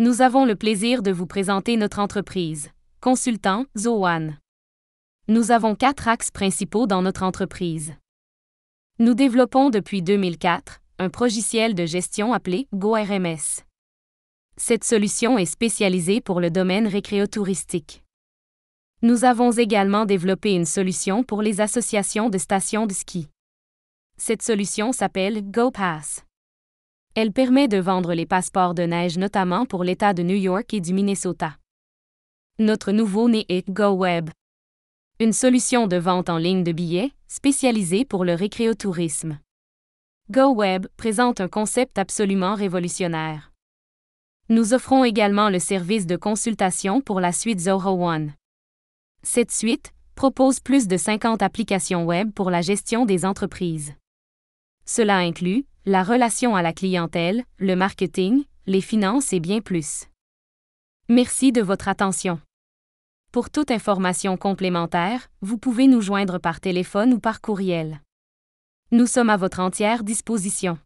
Nous avons le plaisir de vous présenter notre entreprise. Consultant, Zoan. Nous avons quatre axes principaux dans notre entreprise. Nous développons depuis 2004 un logiciel de gestion appelé GoRMS. Cette solution est spécialisée pour le domaine récréotouristique. Nous avons également développé une solution pour les associations de stations de ski. Cette solution s'appelle GoPass. Elle permet de vendre les passeports de neige notamment pour l'État de New York et du Minnesota. Notre nouveau-né est GoWeb. Une solution de vente en ligne de billets, spécialisée pour le récréotourisme. GoWeb présente un concept absolument révolutionnaire. Nous offrons également le service de consultation pour la suite Zoro One. Cette suite propose plus de 50 applications web pour la gestion des entreprises. Cela inclut la relation à la clientèle, le marketing, les finances et bien plus. Merci de votre attention. Pour toute information complémentaire, vous pouvez nous joindre par téléphone ou par courriel. Nous sommes à votre entière disposition.